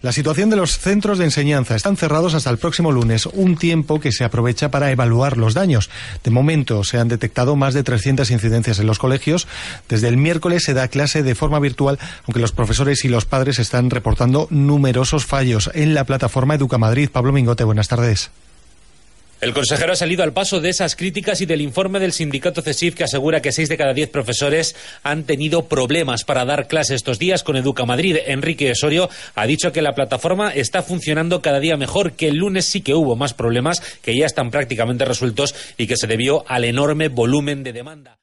La situación de los centros de enseñanza están cerrados hasta el próximo lunes, un tiempo que se aprovecha para evaluar los daños. De momento se han detectado más de 300 incidencias en los colegios. Desde el miércoles se da clase de forma virtual, aunque los profesores y los padres están reportando numerosos fallos en la plataforma Madrid. Pablo Mingote, buenas tardes. El consejero ha salido al paso de esas críticas y del informe del sindicato CESIF que asegura que seis de cada diez profesores han tenido problemas para dar clase estos días con Educa Madrid. Enrique Osorio ha dicho que la plataforma está funcionando cada día mejor, que el lunes sí que hubo más problemas que ya están prácticamente resueltos y que se debió al enorme volumen de demanda.